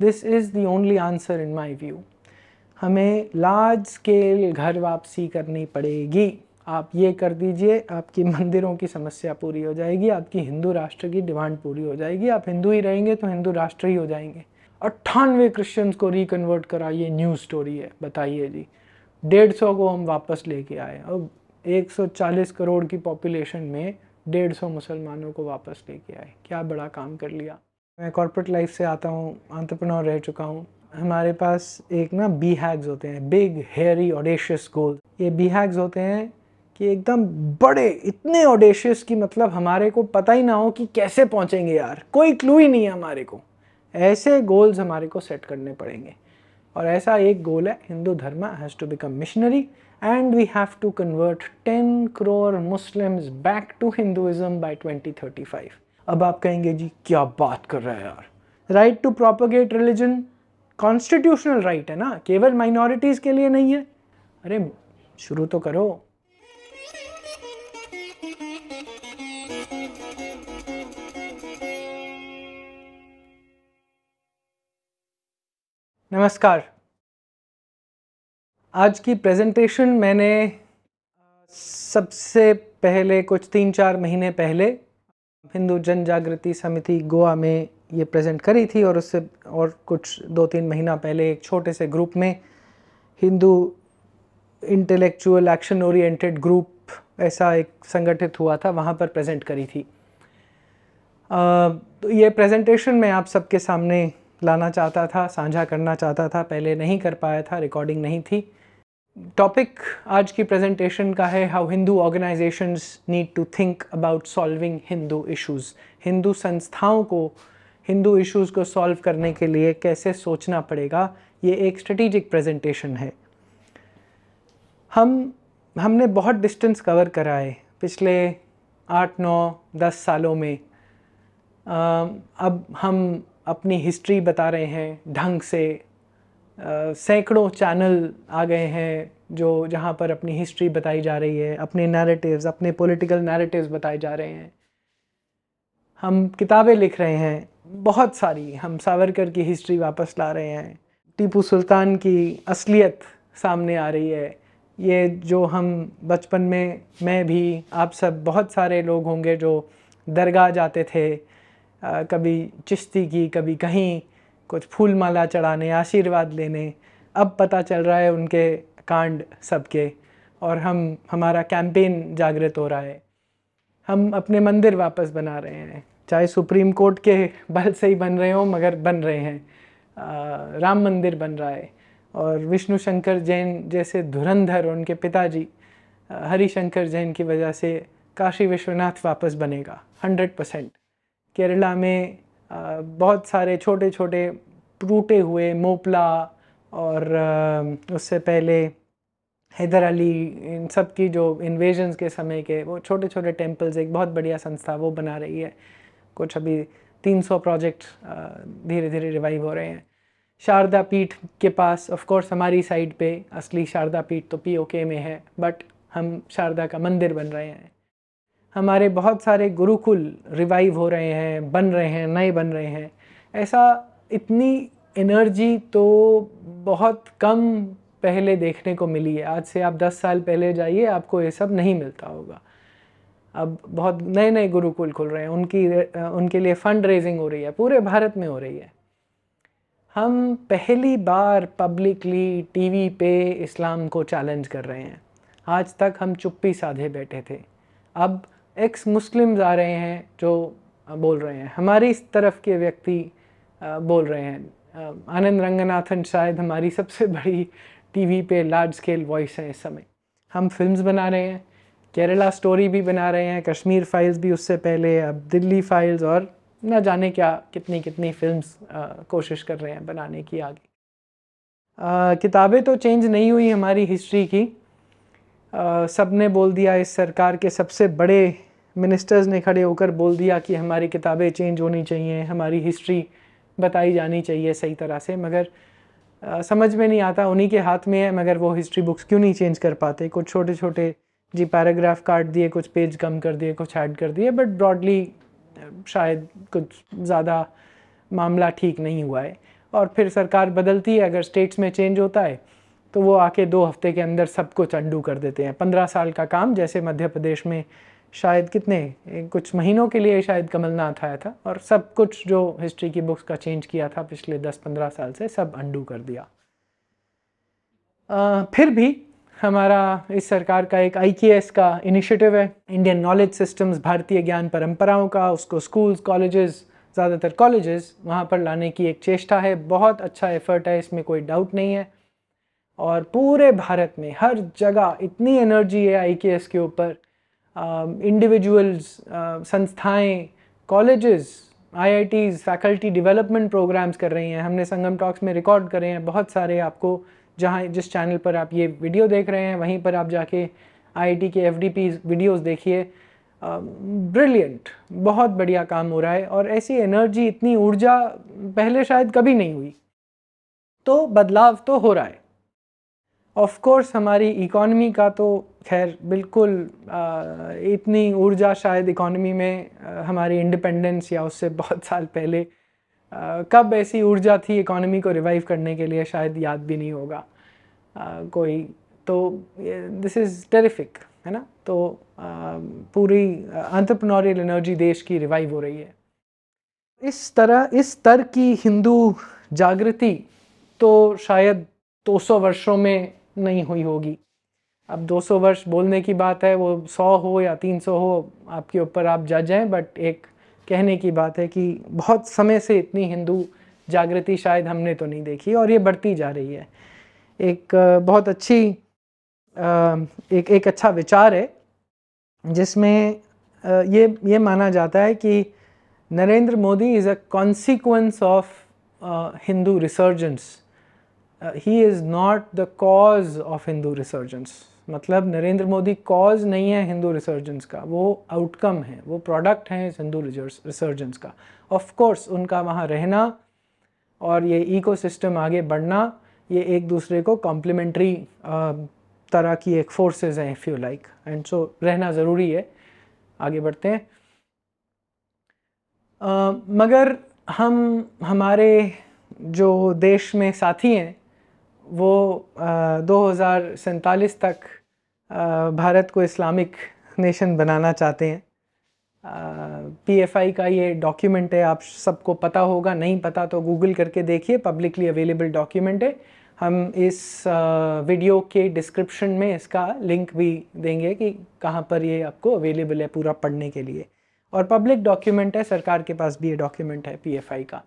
This is the only answer in my view हमें large scale ghar wapsi करनी पड़ेगी आप ये कर दीजिए आपकी मंदिरों की समस्या पूरी हो जाएगी आपकी हिंदू राष्ट्र की डिमांड पूरी हो जाएगी आप हिंदू ही रहेंगे तो हिंदू राष्ट्र ही हो जाएंगे अट्ठानवे क्रिश्चियंस को रिकन्वर्ट करा ये न्यूज़ स्टोरी है बताइए जी डेढ़ सौ को हम वापस लेके आए अब चालीस करोड़ की पॉपुलेशन में डेढ़ सौ मुसलमानों को वापस लेके आए क्या बड़ा काम कर लिया मैं कॉरपोरेट लाइफ से आता हूँ आंट्रप्रनोर रह चुका हूँ हमारे पास एक ना बी हैग्स होते हैं बिग हेयरी ऑडेशियस गोल ये बी हैग्स होते हैं कि एकदम बड़े इतने ऑडेशियस कि मतलब हमारे को पता ही ना हो कि कैसे पहुँचेंगे यार कोई क्लू ही नहीं है हमारे को ऐसे गोल्स हमारे को सेट करने पड़ेंगे और ऐसा एक गोल है Hindu dharma has to become missionary and we have to convert ten crore Muslims back to Hinduism by twenty thirty five अब आप कहेंगे जी क्या बात कर रहा है यार right to propagate religion constitutional right है ना केवल माइनॉरिटीज़ के लिए नहीं है अरे शुरू तो करो नमस्कार आज की प्रेजेंटेशन मैंने सबसे पहले कुछ तीन चार महीने पहले हिंदू जन जागृति समिति गोवा में ये प्रेजेंट करी थी और उससे और कुछ दो तीन महीना पहले एक छोटे से ग्रुप में Hindu intellectual action oriented group ऐसा एक संगठित हुआ था वहाँ पर प्रेजेंट करी थी आ, तो ये प्रेजेंटेशन मैं आप सबके सामने लाना चाहता था साझा करना चाहता था पहले नहीं कर पाया था रिकॉर्डिंग नहीं थी टॉपिक आज की प्रेजेंटेशन का है how Hindu organisations need to think about solving Hindu issues Hindu संस्थाओं को हिंदू इश्यूज को सॉल्व करने के लिए कैसे सोचना पड़ेगा ये एक स्ट्रेटिजिक प्रेजेंटेशन है हम हमने बहुत डिस्टेंस कवर करा है पिछले आठ नौ दस सालों में आ, अब हम अपनी हिस्ट्री बता रहे हैं ढंग से सैकड़ों चैनल आ गए हैं जो जहाँ पर अपनी हिस्ट्री बताई जा रही है अपने नैरेटिव्स अपने पॉलिटिकल नैरेटिव्स बताए जा रहे हैं हम किताबें लिख रहे हैं बहुत सारी हम सावरकर की हिस्ट्री वापस ला रहे हैं टीपू सुल्तान की असलियत सामने आ रही है ये जो हम बचपन में मैं भी आप सब बहुत सारे लोग होंगे जो दरगाह जाते थे आ, कभी चिश्ती की कभी कहीं कुछ फूल माला चढ़ाने आशीर्वाद लेने अब पता चल रहा है उनके कांड सबके और हम हमारा कैंपेन जागृत हो रहा है हम अपने मंदिर वापस बना रहे हैं चाहे सुप्रीम कोर्ट के बल से ही बन रहे हों मगर बन रहे हैं आ, राम मंदिर बन रहा है और विष्णु शंकर जैन जैसे धुरंधर उनके पिताजी हरिशंकर जैन की वजह से काशी विश्वनाथ वापस बनेगा हंड्रेड परसेंट केरला में बहुत सारे छोटे छोटे टूटे हुए मोपला और उससे पहले हैदर अली इन सब की जो इन्वेजन्स के समय के वो छोटे छोटे टेम्पल्स एक बहुत बढ़िया संस्था वो बना रही है कुछ अभी 300 प्रोजेक्ट धीरे धीरे रिवाइव हो रहे हैं शारदा पीठ के पास ऑफ कोर्स हमारी साइड पे असली शारदा पीठ तो पीओके में है बट हम शारदा का मंदिर बन रहे हैं हमारे बहुत सारे गुरुकुल रिवाइव हो रहे हैं बन रहे हैं नए बन रहे हैं ऐसा इतनी एनर्जी तो बहुत कम पहले देखने को मिली है आज से आप 10 साल पहले जाइए आपको ये सब नहीं मिलता होगा अब बहुत नए नए गुरुकुल खुल रहे हैं उनकी उनके लिए फ़ंड रेजिंग हो रही है पूरे भारत में हो रही है हम पहली बार पब्लिकली टीवी पे इस्लाम को चैलेंज कर रहे हैं आज तक हम चुप्पी साधे बैठे थे अब एक्स मुस्लिम्स आ रहे हैं जो बोल रहे हैं हमारी इस तरफ के व्यक्ति बोल रहे हैं आनंद रंगनाथन शायद हमारी सबसे बड़ी टीवी पे लार्ज स्केल वॉइस है इस समय हम फिल्म्स बना रहे हैं केरला स्टोरी भी बना रहे हैं कश्मीर फाइल्स भी उससे पहले अब दिल्ली फाइल्स और न जाने क्या कितनी कितनी फिल्म्स कोशिश कर रहे हैं बनाने की आगे किताबें तो चेंज नहीं हुई हमारी हिस्ट्री की सब ने बोल दिया इस सरकार के सबसे बड़े मिनिस्टर्स ने खड़े होकर बोल दिया कि हमारी किताबें चेंज होनी चाहिए हमारी हिस्ट्री बताई जानी चाहिए सही तरह से मगर आ, समझ में नहीं आता उन्हीं के हाथ में है मगर वो हिस्ट्री बुक्स क्यों नहीं चेंज कर पाते कुछ छोटे छोटे जी पैराग्राफ काट दिए कुछ पेज कम कर दिए कुछ ऐड कर दिए बट ब्रॉडली शायद कुछ ज़्यादा मामला ठीक नहीं हुआ है और फिर सरकार बदलती है अगर स्टेट्स में चेंज होता है तो वो आके दो हफ्ते के अंदर सब कुछ अंडू कर देते हैं पंद्रह साल का काम जैसे मध्य प्रदेश में शायद कितने कुछ महीनों के लिए शायद कमलनाथ आया था और सब कुछ जो हिस्ट्री की बुक्स का चेंज किया था पिछले 10-15 साल से सब अंडू कर दिया आ, फिर भी हमारा इस सरकार का एक आई का इनिशिएटिव है इंडियन नॉलेज सिस्टम्स भारतीय ज्ञान परंपराओं का उसको स्कूल्स कॉलेजेस ज़्यादातर कॉलेजेस वहाँ पर लाने की एक चेष्टा है बहुत अच्छा एफर्ट है इसमें कोई डाउट नहीं है और पूरे भारत में हर जगह इतनी एनर्जी है आई के ऊपर इंडिविजुअल्स um, uh, संस्थाएं colleges IITs faculty development programs कर रही हैं हमने संगम टॉक्स में रिकॉर्ड करे हैं बहुत सारे आपको जहाँ जिस चैनल पर आप ये वीडियो देख रहे हैं वहीं पर आप जाके आई के एफ वीडियोस देखिए ब्रिलियंट um, बहुत बढ़िया काम हो रहा है और ऐसी एनर्जी इतनी ऊर्जा पहले शायद कभी नहीं हुई तो बदलाव तो हो रहा है ऑफ कोर्स हमारी इकोनॉमी का तो खैर बिल्कुल इतनी ऊर्जा शायद इकोनॉमी में हमारी इंडिपेंडेंस या उससे बहुत साल पहले कब ऐसी ऊर्जा थी इकोनॉमी को रिवाइव करने के लिए शायद याद भी नहीं होगा कोई तो दिस इज़ टेरिफिक है ना तो पूरी अंतरप्रनोरियल एनर्जी देश की रिवाइव हो रही है इस तरह इस तर की हिंदू जागृति तो शायद 200 वर्षों में नहीं हुई होगी अब 200 वर्ष बोलने की बात है वो 100 हो या 300 हो आपके ऊपर आप जज हैं बट एक कहने की बात है कि बहुत समय से इतनी हिंदू जागृति शायद हमने तो नहीं देखी और ये बढ़ती जा रही है एक बहुत अच्छी एक एक अच्छा विचार है जिसमें ये ये माना जाता है कि Narendra Modi is a consequence of Hindu resurgence he is not the cause of Hindu resurgence. मतलब नरेंद्र मोदी कॉज नहीं है हिंदू रिसर्जेंस का वो आउटकम है वो प्रोडक्ट है इस हिंदू रिसर्जेंस का ऑफ कोर्स उनका वहाँ रहना और ये इकोसिस्टम आगे बढ़ना ये एक दूसरे को कॉम्प्लीमेंट्री uh, तरह की एक फोर्सेस हैं if you like and so रहना ज़रूरी है आगे बढ़ते हैं आ, uh, मगर हम हमारे जो देश में साथी हैं वो दो हज़ार तक भारत को इस्लामिक नेशन बनाना चाहते हैं पीएफआई का ये डॉक्यूमेंट है आप सबको पता होगा नहीं पता तो गूगल करके देखिए पब्लिकली अवेलेबल डॉक्यूमेंट है हम इस वीडियो के डिस्क्रिप्शन में इसका लिंक भी देंगे कि कहाँ पर ये आपको अवेलेबल है पूरा पढ़ने के लिए और पब्लिक डॉक्यूमेंट है सरकार के पास भी ये डॉक्यूमेंट है पीएफआई का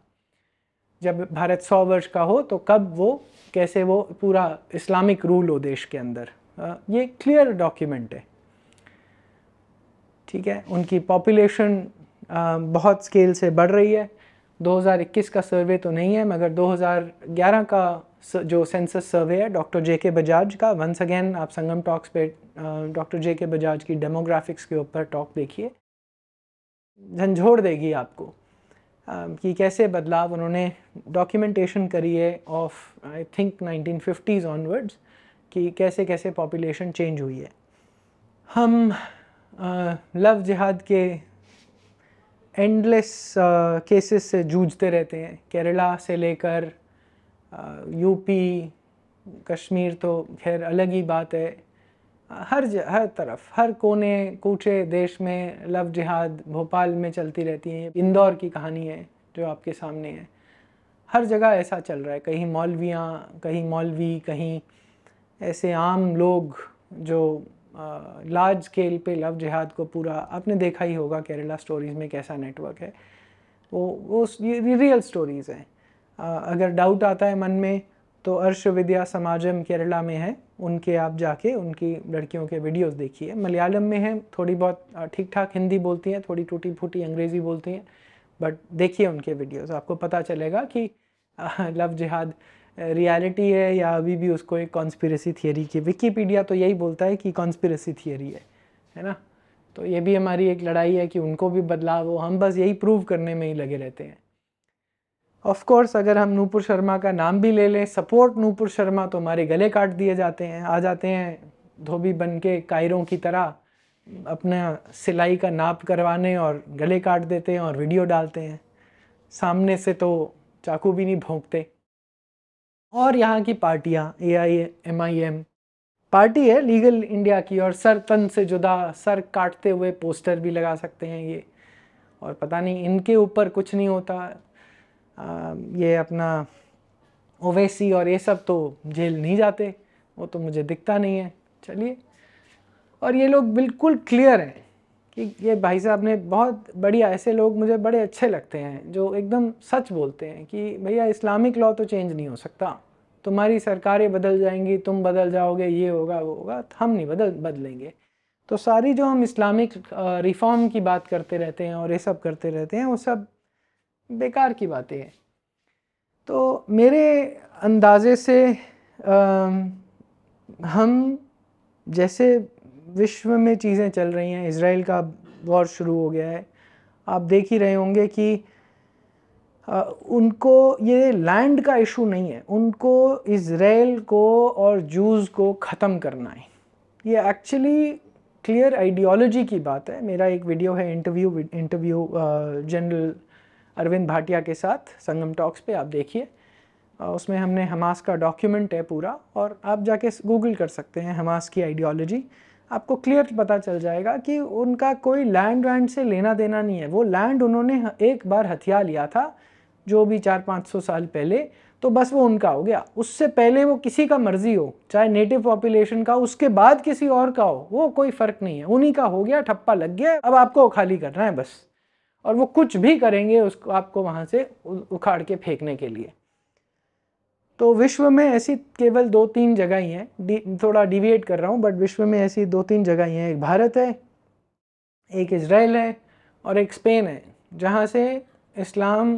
जब भारत सौ वर्ष का हो तो कब वो कैसे वो पूरा इस्लामिक रूल हो देश के अंदर ये क्लियर डॉक्यूमेंट है ठीक है उनकी पॉपुलेशन बहुत स्केल से बढ़ रही है 2021 का सर्वे तो नहीं है मगर 2011 का जो सेंसस सर्वे है डॉक्टर जे के बजाज का वंस अगेन आप संगम टॉक्स पे डॉक्टर जे के बजाज की डेमोग्राफिक्स के ऊपर टॉक देखिए झंझोड़ देगी आपको Um, कि कैसे बदलाव उन्होंने डॉक्यूमेंटेशन करी है of I think 1950s onwards कि कैसे कैसे पॉपुलेशन चेंज हुई है हम uh, लव जिहाद के एंडलेस केसेस uh, से जूझते रहते हैं केरला से लेकर यूपी uh, कश्मीर तो खैर अलग ही बात है हर ज, हर तरफ हर कोने कूचे देश में लव जिहाद भोपाल में चलती रहती है इंदौर की कहानी है जो आपके सामने है हर जगह ऐसा चल रहा है कहीं मौलवियाँ कहीं मौलवी कहीं ऐसे आम लोग जो लार्ज स्केल पे लव जिहाद को पूरा आपने देखा ही होगा केरला स्टोरीज़ में कैसा नेटवर्क है वो वो ये रियल स्टोरीज़ हैं अगर डाउट आता है मन में तो अर्श विद्या समाजम केरला में है उनके आप जाके उनकी लड़कियों के वीडियोस देखिए मलयालम में है थोड़ी बहुत ठीक ठाक हिंदी बोलती हैं थोड़ी टूटी फूटी अंग्रेज़ी बोलती हैं बट देखिए उनके वीडियोस आपको पता चलेगा कि लव जिहाद रियलिटी है या अभी भी उसको एक कॉन्स्पिरेसी थियोरी की विकीपीडिया तो यही बोलता है कि कॉन्स्पिरेसी थियोरी है है ना तो ये भी हमारी एक लड़ाई है कि उनको भी बदलाव हो हम बस यही प्रूव करने में ही लगे रहते हैं ऑफ कोर्स अगर हम नूपुर शर्मा का नाम भी ले लें सपोर्ट नूपुर शर्मा तो हमारे गले काट दिए जाते हैं आ जाते हैं धोबी बन के कायरों की तरह अपना सिलाई का नाप करवाने और गले काट देते हैं और वीडियो डालते हैं सामने से तो चाकू भी नहीं भोंकते और यहाँ की पार्टियाँ A I M I M party है लीगल इंडिया की और सर तन से जुदा सर काटते हुए पोस्टर भी लगा सकते हैं ये और पता नहीं इनके ऊपर कुछ नहीं होता ये अपना ओवैसी और ये सब तो जेल नहीं जाते वो तो मुझे दिखता नहीं है चलिए और ये लोग बिल्कुल क्लियर हैं कि ये भाई साहब ने बहुत बढ़िया ऐसे लोग मुझे बड़े अच्छे लगते हैं जो एकदम सच बोलते हैं कि भैया इस्लामिक लॉ तो चेंज नहीं हो सकता तुम्हारी सरकारें बदल जाएंगी तुम बदल जाओगे ये होगा वो होगा हम नहीं बदल बदलेंगे तो सारी जो हम इस्लामिक रिफ़ॉर्म की बात करते रहते हैं और ये सब करते रहते हैं वो सब बेकार की बातें हैं तो मेरे अंदाज़े से आ, हम जैसे विश्व में चीज़ें चल रही हैं इसराइल का वॉर शुरू हो गया है आप देख ही रहे होंगे कि आ, उनको ये लैंड का इशू नहीं है उनको इसराइल को और जूज़ को ख़त्म करना है ये एक्चुअली क्लियर आइडियोलॉजी की बात है मेरा एक वीडियो है interview interview general Arvind Bhatia के साथ संगम टॉक्स पे आप देखिए उसमें हमने हमास का डॉक्यूमेंट है पूरा और आप जाके गूगल कर सकते हैं हमास की आइडियोलॉजी आपको क्लियर पता चल जाएगा कि उनका कोई लैंड वैंड से लेना देना नहीं है वो लैंड उन्होंने एक बार हथिया लिया था जो भी चार पाँच सौ साल पहले तो बस वो उनका हो गया उससे पहले वो किसी का मर्जी हो चाहे नेटिव पॉपुलेशन का उसके बाद किसी और का हो वो कोई फ़र्क नहीं है उन्हीं का हो गया ठप्पा लग गया अब आपको खाली करना है बस और वो कुछ भी करेंगे उसको आपको वहाँ से उखाड़ के फेंकने के लिए तो विश्व में ऐसी केवल दो तीन जगह ही हैं डी, थोड़ा डिविएट कर रहा हूँ बट विश्व में ऐसी दो तीन जगह ही हैं एक भारत है एक इसराइल है और एक स्पेन है जहाँ से इस्लाम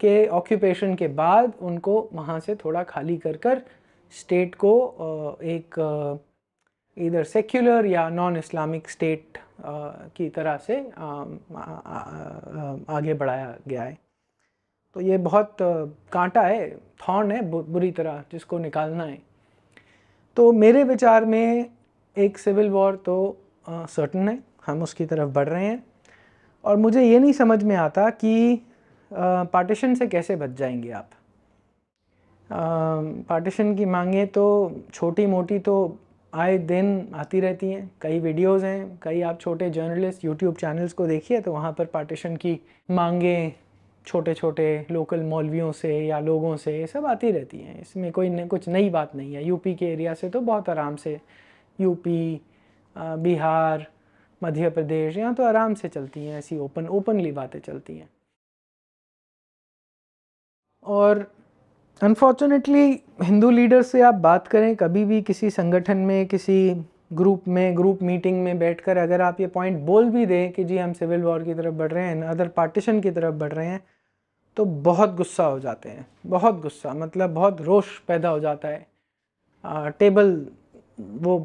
के ऑक्यूपेशन के बाद उनको वहाँ से थोड़ा खाली कर कर स्टेट को एक इधर सेक्युलर या नॉन इस्लामिक स्टेट की तरह से आगे बढ़ाया गया है तो ये बहुत कांटा है थॉर्न है बुरी तरह जिसको निकालना है तो मेरे विचार में एक सिविल वॉर तो सर्टन है हम उसकी तरफ बढ़ रहे हैं और मुझे ये नहीं समझ में आता कि पार्टीशन से कैसे बच जाएंगे आप पार्टीशन की मांगे तो छोटी मोटी तो आए दिन आती रहती हैं कई वीडियोस हैं कई आप छोटे जर्नलिस्ट यूट्यूब चैनल्स को देखिए तो वहाँ पर पार्टीशन की मांगें छोटे छोटे लोकल मौलवियों से या लोगों से सब आती रहती हैं इसमें कोई न, कुछ नई बात नहीं है यूपी के एरिया से तो बहुत आराम से यूपी बिहार मध्य प्रदेश यहाँ तो आराम से चलती हैं ऐसी ओपन ओपनली बातें चलती हैं और अनफॉर्चुनेटली हिंदू लीडर से आप बात करें कभी भी किसी संगठन में किसी ग्रुप में ग्रुप मीटिंग में बैठकर अगर आप ये पॉइंट बोल भी दें कि जी हम सिविल वॉर की तरफ बढ़ रहे हैं अदर पार्टीशन की तरफ बढ़ रहे हैं तो बहुत गुस्सा हो जाते हैं बहुत गुस्सा मतलब बहुत रोश पैदा हो जाता है आ, टेबल वो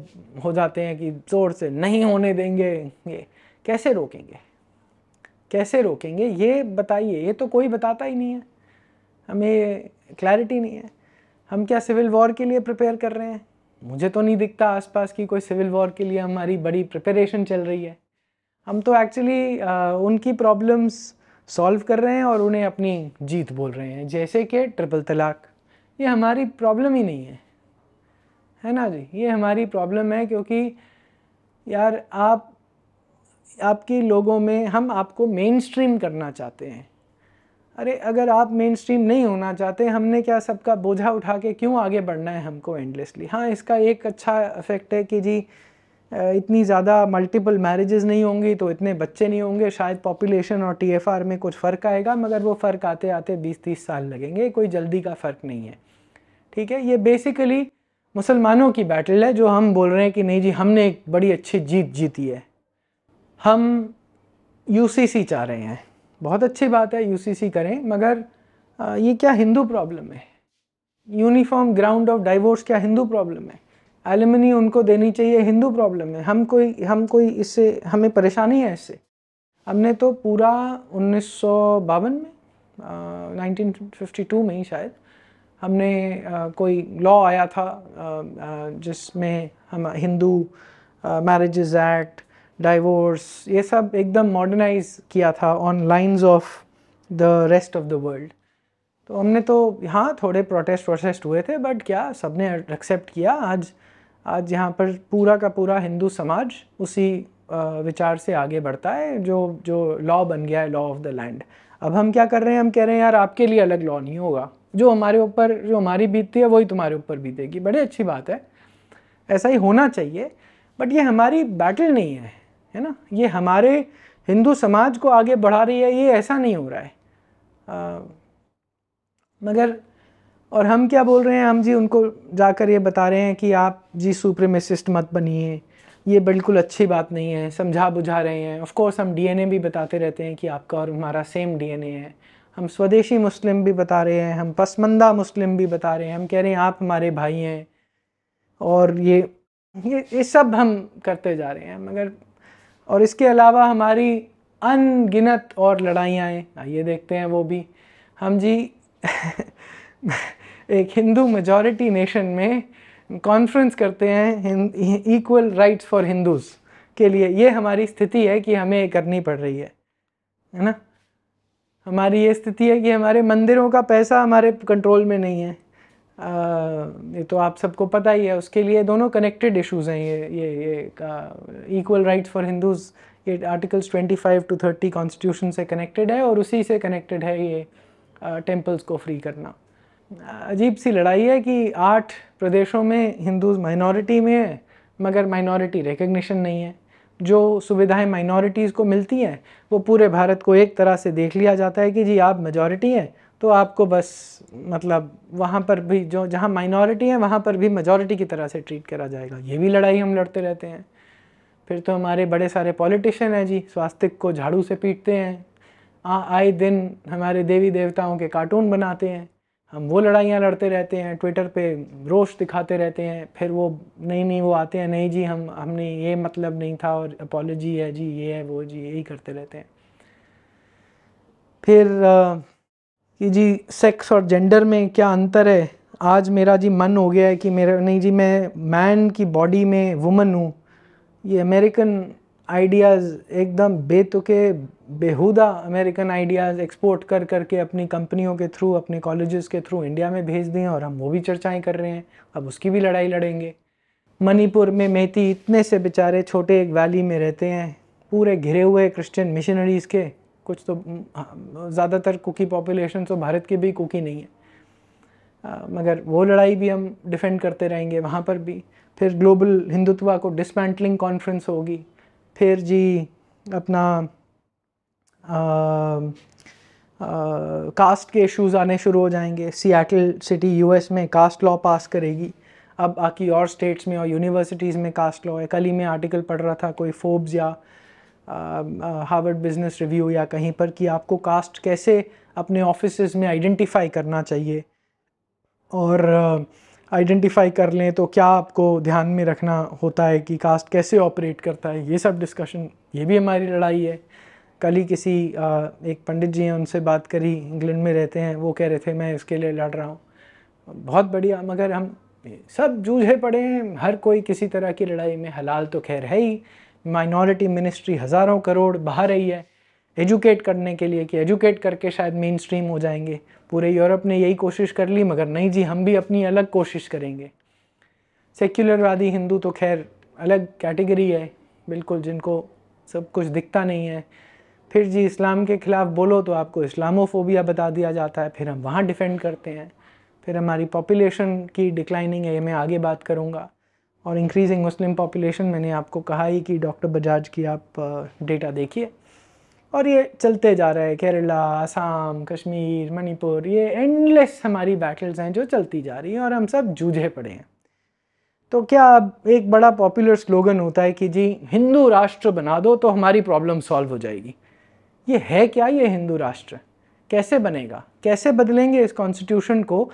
हो जाते हैं कि ज़ोर से नहीं होने देंगे ये कैसे रोकेंगे कैसे रोकेंगे ये बताइए ये तो कोई बताता ही नहीं है हमें क्लैरिटी नहीं है हम क्या सिविल वॉर के लिए प्रिपेयर कर रहे हैं मुझे तो नहीं दिखता आसपास की कोई सिविल वॉर के लिए हमारी बड़ी प्रिपरेशन चल रही है हम तो एक्चुअली uh, उनकी प्रॉब्लम्स सॉल्व कर रहे हैं और उन्हें अपनी जीत बोल रहे हैं जैसे कि ट्रिपल तलाक ये हमारी प्रॉब्लम ही नहीं है है ना जी ये हमारी प्रॉब्लम है क्योंकि यार आप आपकी लोगों में हम आपको मेन स्ट्रीम करना चाहते हैं अरे अगर आप मेन स्ट्रीम नहीं होना चाहते हमने क्या सबका बोझा उठा के क्यों आगे बढ़ना है हमको एंडलेसली हाँ इसका एक अच्छा इफेक्ट है कि जी इतनी ज़्यादा मल्टीपल मैरिजेज नहीं होंगी तो इतने बच्चे नहीं होंगे शायद पॉपुलेशन और टी में कुछ फ़र्क आएगा मगर वो फ़र्क आते आते बीस तीस साल लगेंगे कोई जल्दी का फ़र्क नहीं है ठीक है ये बेसिकली मुसलमानों की बैटल है जो हम बोल रहे हैं कि नहीं जी हमने एक बड़ी अच्छी जीत जीती है हम यूसीसी चाह रहे हैं बहुत अच्छी बात है यूसीसी करें मगर ये क्या हिंदू प्रॉब्लम है यूनिफॉर्म ग्राउंड ऑफ डाइवोर्स क्या हिंदू प्रॉब्लम है एलिमनी उनको देनी चाहिए हिंदू प्रॉब्लम है हम कोई हम कोई इससे हमें परेशानी है इससे हमने तो पूरा उन्नीस में नाइनटीन 1952 में ही शायद हमने आ, कोई लॉ आया था जिसमें हम हिंदू मैरिज एक्ट डाइवोर्स ये सब एकदम मॉडर्नाइज किया था on lines of the rest of the world तो हमने तो हाँ थोड़े प्रोटेस्ट प्रोटेस्ट हुए थे बट क्या सब ने एक्सेप्ट किया आज आज यहाँ पर पूरा का पूरा हिंदू समाज उसी विचार से आगे बढ़ता है जो जो लॉ बन गया है लॉ ऑफ द लैंड अब हम क्या कर रहे हैं हम कह रहे हैं यार आपके लिए अलग लॉ नहीं होगा जो हमारे ऊपर जो हमारी बीतती है वही तुम्हारे ऊपर बीतेगी बड़ी अच्छी बात है ऐसा ही होना चाहिए बट ये हमारी बैटल नहीं है है ना ये हमारे हिंदू समाज को आगे बढ़ा रही है ये ऐसा नहीं हो रहा है आ, मगर और हम क्या बोल रहे हैं हम जी उनको जाकर ये बता रहे हैं कि आप जी सुप्रीमेसिस्ट मत बनिए ये बिल्कुल अच्छी बात नहीं है समझा बुझा रहे हैं ऑफ़ कोर्स हम डीएनए भी बताते रहते हैं कि आपका और हमारा सेम डीएनए है हम स्वदेशी मुस्लिम भी बता रहे हैं हम पसमंदा मुस्लिम भी बता रहे हैं हम कह रहे हैं आप हमारे भाई हैं और ये ये ये सब हम करते जा रहे हैं मगर और इसके अलावा हमारी अनगिनत और लड़ाइयाँ हैं आइए देखते हैं वो भी हम जी एक हिंदू मेजॉरिटी नेशन में कॉन्फ्रेंस करते हैं इक्वल राइट्स फॉर हिंदूज़ के लिए ये हमारी स्थिति है कि हमें करनी पड़ रही है है ना हमारी ये स्थिति है कि हमारे मंदिरों का पैसा हमारे कंट्रोल में नहीं है ये तो आप सबको पता ही है उसके लिए दोनों कनेक्टेड इश्यूज़ हैं ये ये ये इक्वल राइट्स फॉर हिंदूज़ ये आर्टिकल्स 25 टू 30 कॉन्स्टिट्यूशन से कनेक्टेड है और उसी से कनेक्टेड है ये टेम्पल्स को फ्री करना अजीब सी लड़ाई है कि आठ प्रदेशों में हिंदूज माइनॉरिटी में है मगर माइनॉरिटी रिकग्निशन नहीं है जो सुविधाएं माइनॉरिटीज़ को मिलती हैं वो पूरे भारत को एक तरह से देख लिया जाता है कि जी आप मेजॉरिटी हैं तो आपको बस मतलब वहाँ पर भी जो जहाँ माइनॉरिटी है वहाँ पर भी मेजॉरिटी की तरह से ट्रीट करा जाएगा ये भी लड़ाई हम लड़ते रहते हैं फिर तो हमारे बड़े सारे पॉलिटिशियन हैं जी स्वास्तिक को झाड़ू से पीटते हैं आ, आए दिन हमारे देवी देवताओं के कार्टून बनाते हैं हम वो लड़ाइयाँ लड़ते रहते हैं ट्विटर पे रोश दिखाते रहते हैं फिर वो नहीं नहीं वो आते हैं नहीं जी हम हमने ये मतलब नहीं था और अपॉलोजी है जी ये है वो जी यही करते रहते हैं फिर कि जी सेक्स और जेंडर में क्या अंतर है आज मेरा जी मन हो गया है कि मेरा नहीं जी मैं मैन की बॉडी में वुमन हूँ ये अमेरिकन आइडियाज़ एकदम बेतुके बेहुदा अमेरिकन आइडियाज़ एक्सपोर्ट कर कर के अपनी कंपनियों के थ्रू अपने कॉलेजेस के थ्रू इंडिया में भेज दिए और हम वो भी चर्चाएं कर रहे हैं अब उसकी भी लड़ाई लड़ेंगे मणिपुर में मेथी इतने से बेचारे छोटे एक वैली में रहते हैं पूरे घिरे हुए क्रिश्चियन मिशनरीज़ के कुछ तो हाँ, ज़्यादातर कुकी पॉपुलेशन तो भारत के भी कुकी नहीं है आ, मगर वो लड़ाई भी हम डिफेंड करते रहेंगे वहाँ पर भी फिर ग्लोबल हिंदुत्वा को डिसमेंटलिंग कॉन्फ्रेंस होगी फिर जी अपना कास्ट के इश्यूज आने शुरू हो जाएंगे सियाटल सिटी यूएस में कास्ट लॉ पास करेगी अब बाकी और स्टेट्स में और यूनिवर्सिटीज़ में कास्ट लॉ है कल ही मैं आर्टिकल पढ़ रहा था कोई फोब्स या हार्वर्ड बिजनेस रिव्यू या कहीं पर कि आपको कास्ट कैसे अपने ऑफिस में आइडेंटिफाई करना चाहिए और आइडेंटिफाई uh, कर लें तो क्या आपको ध्यान में रखना होता है कि कास्ट कैसे ऑपरेट करता है ये सब डिस्कशन ये भी हमारी लड़ाई है कल ही किसी uh, एक पंडित जी हैं उनसे बात करी इंग्लैंड में रहते हैं वो कह रहे थे मैं इसके लिए लड़ रहा हूँ बहुत बढ़िया मगर हम सब जूझे पड़े हैं हर कोई किसी तरह की लड़ाई में हलाल तो खैर है ही माइनॉरिटी मिनिस्ट्री हज़ारों करोड़ बहा रही है एजुकेट करने के लिए कि एजुकेट करके शायद मेन स्ट्रीम हो जाएंगे पूरे यूरोप ने यही कोशिश कर ली मगर नहीं जी हम भी अपनी अलग कोशिश करेंगे सेक्युलरवादी हिंदू तो खैर अलग कैटेगरी है बिल्कुल जिनको सब कुछ दिखता नहीं है फिर जी इस्लाम के ख़िलाफ़ बोलो तो आपको इस्लामोफोबिया बता दिया जाता है फिर हम वहाँ डिफेंड करते हैं फिर हमारी पॉपुलेशन की डिक्लाइनिंग है ये मैं आगे बात करूँगा और इंक्रीजिंग मुस्लिम पॉपुलेशन मैंने आपको कहा ही कि डॉक्टर बजाज की आप डेटा देखिए और ये चलते जा रहा है केरला आसाम कश्मीर मणिपुर ये एंडलेस हमारी बैटल्स हैं जो चलती जा रही हैं और हम सब जूझे पड़े हैं तो क्या अब एक बड़ा पॉपुलर स्लोगन होता है कि जी हिंदू राष्ट्र बना दो तो हमारी प्रॉब्लम सॉल्व हो जाएगी ये है क्या ये हिंदू राष्ट्र कैसे बनेगा कैसे बदलेंगे इस कॉन्स्टिट्यूशन को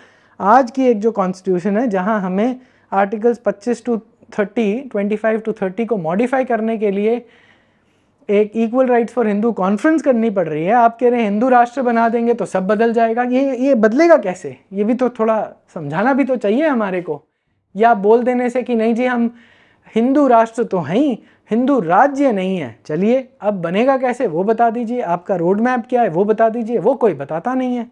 आज की एक जो कॉन्स्टिट्यूशन है जहाँ हमें आर्टिकल्स 25 टू 30, 25 टू 30 को मॉडिफाई करने के लिए एक equal rights for Hindu conference करनी पड़ रही है आप कह रहे हैं हिंदू राष्ट्र बना देंगे तो सब बदल जाएगा ये ये बदलेगा कैसे ये भी तो थोड़ा समझाना भी तो चाहिए हमारे को या बोल देने से कि नहीं जी हम हिंदू राष्ट्र तो हैं ही हिंदू राज्य नहीं है चलिए अब बनेगा कैसे वो बता दीजिए आपका रोड मैप क्या है वो बता दीजिए वो कोई बताता नहीं है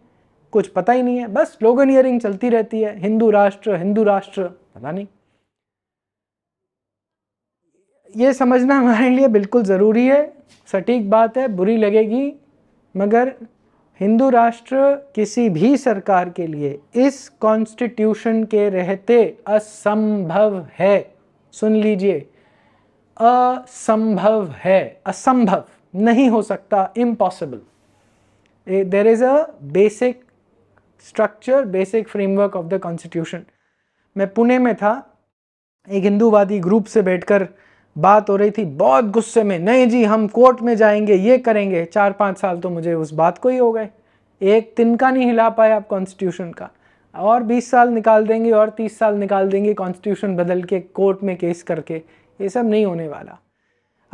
कुछ पता ही नहीं है बस स्लोगन ईयरिंग चलती रहती है हिंदू राष्ट्र हिंदू राष्ट्र पता नहीं ये समझना हमारे लिए बिल्कुल ज़रूरी है सटीक बात है बुरी लगेगी मगर हिंदू राष्ट्र किसी भी सरकार के लिए इस कॉन्स्टिट्यूशन के रहते असंभव है सुन लीजिए असंभव है असंभव नहीं हो सकता impossible there is a basic structure basic framework of the constitution मैं पुणे में था एक हिंदूवादी ग्रुप से बैठकर बात हो रही थी बहुत गुस्से में नहीं जी हम कोर्ट में जाएंगे ये करेंगे चार पाँच साल तो मुझे उस बात को ही हो गए एक तिनका नहीं हिला पाए आप कॉन्स्टिट्यूशन का और 20 साल निकाल देंगे और 30 साल निकाल देंगे कॉन्स्टिट्यूशन बदल के कोर्ट में केस करके ये सब नहीं होने वाला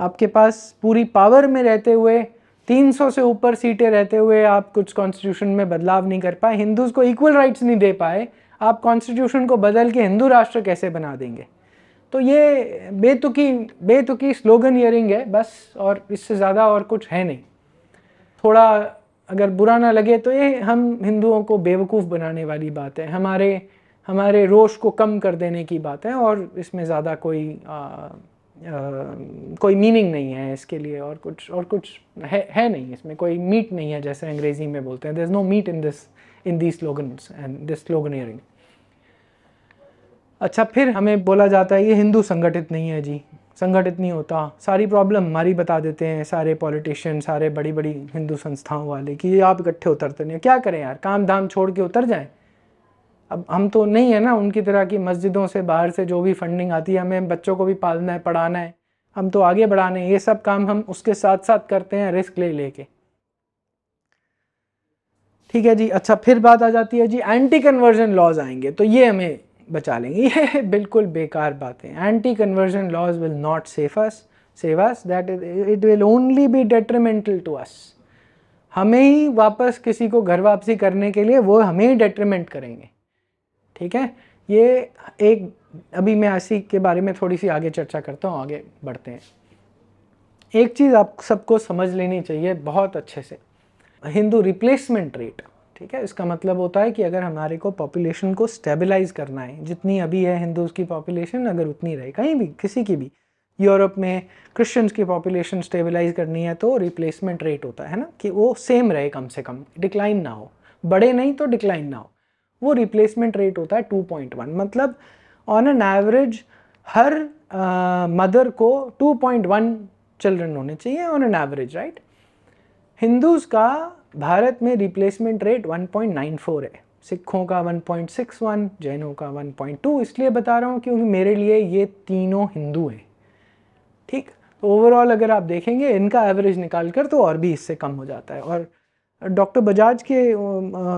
आपके पास पूरी पावर में रहते हुए 300 से ऊपर सीटें रहते हुए आप कुछ कॉन्स्टिट्यूशन में बदलाव नहीं कर पाए हिंदूज़ को इक्वल राइट्स नहीं दे पाए आप कॉन्स्टिट्यूशन को बदल के हिंदू राष्ट्र कैसे बना देंगे तो ये बेतुकी बेतुकी स्लोगन ईयरिंग है बस और इससे ज़्यादा और कुछ है नहीं थोड़ा अगर बुरा ना लगे तो ये हम हिंदुओं को बेवकूफ़ बनाने वाली बात है हमारे हमारे रोश को कम कर देने की बात है और इसमें ज़्यादा कोई आ, आ, कोई मीनिंग नहीं है इसके लिए और कुछ और कुछ है है नहीं इसमें कोई मीट नहीं है जैसे अंग्रेज़ी में बोलते हैं there is no meat in this in the slogans and this sloganeering अच्छा फिर हमें बोला जाता है ये हिंदू संगठित नहीं है जी संगठित नहीं होता सारी प्रॉब्लम हमारी बता देते हैं सारे पॉलिटिशियन सारे बड़ी बड़ी हिंदू संस्थाओं वाले कि आप इकट्ठे उतरते नहीं क्या करें यार काम धाम छोड़ के उतर जाएं अब हम तो नहीं है ना उनकी तरह की मस्जिदों से बाहर से जो भी फंडिंग आती है हमें बच्चों को भी पालना है पढ़ाना है हम तो आगे बढ़ाने ये सब काम हम उसके साथ साथ करते हैं रिस्क ले लेके ठीक है जी अच्छा फिर बात आ जाती है जी एंटी कन्वर्जन लॉज आएंगे तो ये हमें बचा लेंगे ये बिल्कुल बेकार बातें anti conversion laws will not safe us save us that it will only be detrimental to us हमें ही वापस किसी को घर वापसी करने के लिए वो हमें ही डेट्रीमेंट करेंगे ठीक है ये एक अभी मैं ऐसी के बारे में थोड़ी सी आगे चर्चा करता हूँ आगे बढ़ते हैं एक चीज़ आप सबको समझ लेनी चाहिए बहुत अच्छे से हिंदू रिप्लेसमेंट रेट ठीक है इसका मतलब होता है कि अगर हमारे को पॉपुलेशन को स्टेबलाइज करना है जितनी अभी है हिंदूज़ की पॉपुलेशन अगर उतनी रहे कहीं भी किसी की भी यूरोप में क्रिश्चियंस की पॉपुलेशन स्टेबलाइज करनी है तो रिप्लेसमेंट रेट होता है ना कि वो सेम रहे कम से कम डिक्लाइन ना हो बड़े नहीं तो डिक्लाइन ना हो वो रिप्लेसमेंट रेट होता है 2.1 मतलब ऑन एन एवरेज हर मदर uh, को 2.1 चिल्ड्रन होने चाहिए on an average right Hindus का भारत में रिप्लेसमेंट रेट 1.94 है सिखों का 1.61 जैनों का 1.2 इसलिए बता रहा हूँ क्योंकि मेरे लिए ये तीनों हिंदू हैं ठीक तो ओवरऑल अगर आप देखेंगे इनका एवरेज निकाल कर तो और भी इससे कम हो जाता है और डॉक्टर बजाज के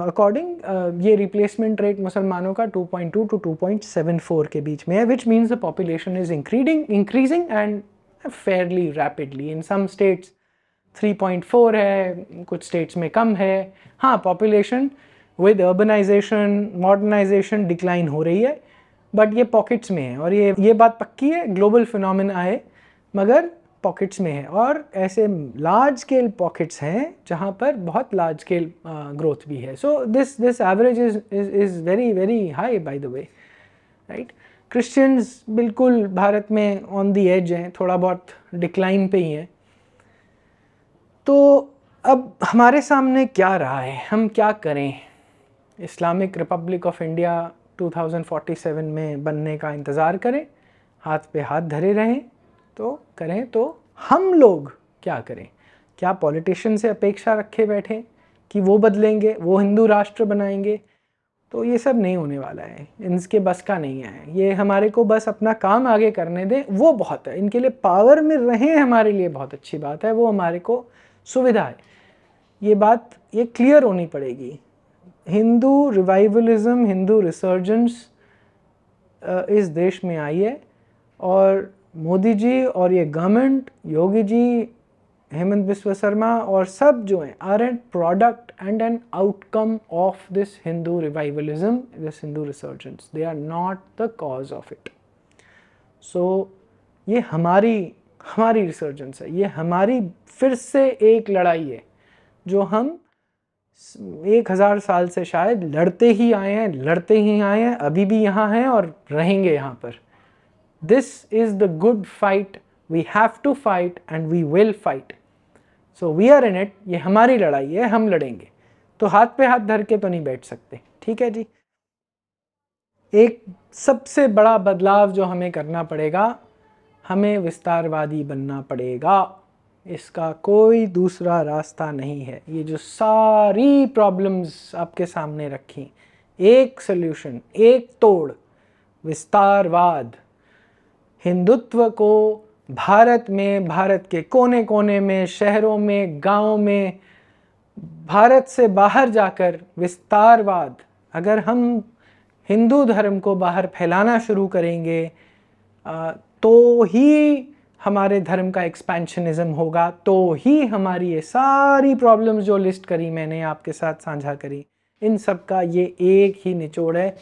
अकॉर्डिंग ये रिप्लेसमेंट रेट मुसलमानों का 2.2 टू 2.74 के बीच में है which means the population is increasing increasing and fairly rapidly in some states 3.4 है कुछ स्टेट्स में कम है हाँ population with urbanisation modernisation decline हो रही है बट ये पॉकेट्स में है और ये ये बात पक्की है ग्लोबल फिनोमिना है मगर पॉकेट्स में है और ऐसे लार्ज स्केल पॉकेट्स हैं जहाँ पर बहुत लार्ज स्केल ग्रोथ भी है so this this average is is very very high by the way right Christians बिल्कुल भारत में ऑन दी एज हैं थोड़ा बहुत डिक्लाइन पे ही हैं तो अब हमारे सामने क्या रहा है हम क्या करें इस्लामिक रिपब्लिक ऑफ इंडिया 2047 में बनने का इंतज़ार करें हाथ पे हाथ धरे रहें तो करें तो हम लोग क्या करें क्या पॉलिटिशियन से अपेक्षा रखे बैठे कि वो बदलेंगे वो हिंदू राष्ट्र बनाएंगे तो ये सब नहीं होने वाला है इनके बस का नहीं है ये हमारे को बस अपना काम आगे करने दें वो बहुत है इनके लिए पावर में रहें हमारे लिए बहुत अच्छी बात है वो हमारे को सुविधा है ये बात ये क्लियर होनी पड़ेगी हिंदू रिवाइवलिज्म हिंदू रिसर्जेंस इस देश में आई है और मोदी जी और ये गवर्नमेंट योगी जी हेमंत बिश्व शर्मा और सब जो हैं are end product and an outcome of this Hindu revivalism this Hindu resurgence they are not the cause of it so ये हमारी हमारी रिसर्जेंस है ये हमारी फिर से एक लड़ाई है जो हम एक हज़ार साल से शायद लड़ते ही आए हैं लड़ते ही आए हैं अभी भी यहाँ हैं और रहेंगे यहाँ पर this is the good fight we have to fight and we will fight so we are in it ये हमारी लड़ाई है हम लड़ेंगे तो हाथ पे हाथ धर के तो नहीं बैठ सकते ठीक है जी एक सबसे बड़ा बदलाव जो हमें करना पड़ेगा हमें विस्तारवादी बनना पड़ेगा इसका कोई दूसरा रास्ता नहीं है ये जो सारी प्रॉब्लम्स आपके सामने रखी एक सल्यूशन एक तोड़ विस्तारवाद हिंदुत्व को भारत में भारत के कोने कोने में शहरों में गांवों में भारत से बाहर जाकर विस्तारवाद अगर हम हिंदू धर्म को बाहर फैलाना शुरू करेंगे तो ही हमारे धर्म का एक्सपेंशनिज्म होगा तो ही हमारी ये सारी प्रॉब्लम्स जो लिस्ट करी मैंने आपके साथ साझा करी इन सब का ये एक ही निचोड़ है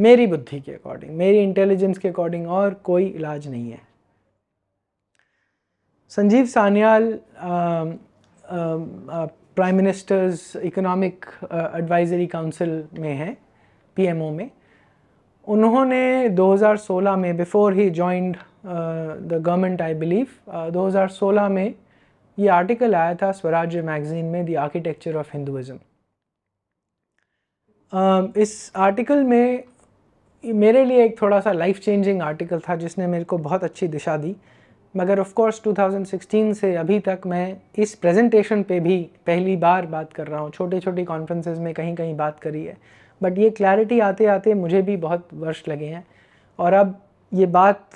मेरी बुद्धि के अकॉर्डिंग मेरी इंटेलिजेंस के अकॉर्डिंग और कोई इलाज नहीं है Sanjeev Sanyal prime minister's economic advisory council में है पीएमओ में उन्होंने 2016 में बिफोर ही joined the government I believe 2016 में ये आर्टिकल आया था स्वराज्य मैगजीन में द आर्किटेक्चर ऑफ हिंदुज़म इस आर्टिकल में मेरे लिए एक थोड़ा सा लाइफ चेंजिंग आर्टिकल था जिसने मेरे को बहुत अच्छी दिशा दी मगर ऑफ कोर्स 2016 से अभी तक मैं इस प्रेजेंटेशन पे भी पहली बार बात कर रहा हूँ छोटे छोटे कॉन्फ्रेंसेज में कहीं कहीं बात करी है बट ये क्लैरिटी आते आते मुझे भी बहुत वर्ष लगे हैं और अब ये बात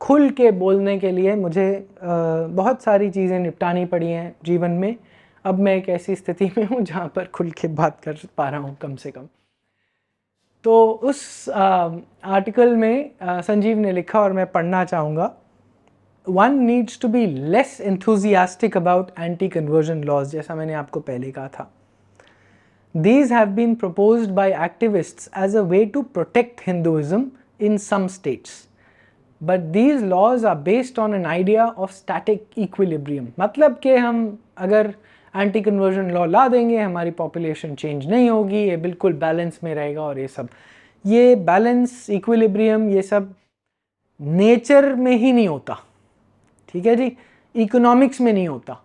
खुल के बोलने के लिए मुझे बहुत सारी चीज़ें निपटानी पड़ी हैं जीवन में अब मैं एक ऐसी स्थिति में हूँ जहाँ पर खुल के बात कर पा रहा हूँ कम से कम तो उस आर्टिकल में संजीव ने लिखा और मैं पढ़ना चाहूँगा one needs to be less enthusiastic about anti conversion laws जैसा मैंने आपको पहले कहा था these have been propose by activist as a way to protect Hinduism in some states but these laws are based on an idea of static equilibrium मतलब कि हम अगर एंटी कन्वर्जन लॉ ला देंगे हमारी पॉपुलेशन चेंज नहीं होगी ये बिल्कुल बैलेंस में रहेगा और ये सब ये बैलेंस इक्विलिब्रियम ये सब नेचर में ही नहीं होता ठीक है जी इकोनॉमिक्स में नहीं होता